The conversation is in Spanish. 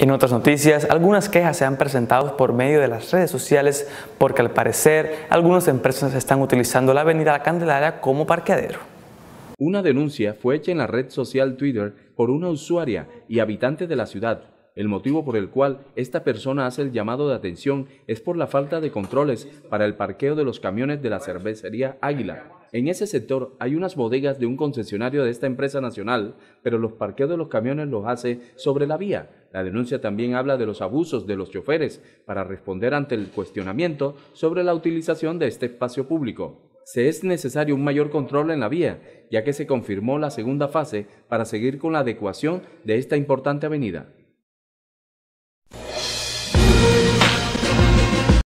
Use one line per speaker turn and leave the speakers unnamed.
En otras noticias, algunas quejas se han presentado por medio de las redes sociales porque al parecer algunas empresas están utilizando la avenida La Candelaria como parqueadero.
Una denuncia fue hecha en la red social Twitter por una usuaria y habitante de la ciudad el motivo por el cual esta persona hace el llamado de atención es por la falta de controles para el parqueo de los camiones de la cervecería Águila. En ese sector hay unas bodegas de un concesionario de esta empresa nacional, pero los parqueos de los camiones los hace sobre la vía. La denuncia también habla de los abusos de los choferes para responder ante el cuestionamiento sobre la utilización de este espacio público se es necesario un mayor control en la vía, ya que se confirmó la segunda fase para seguir con la adecuación de esta importante avenida.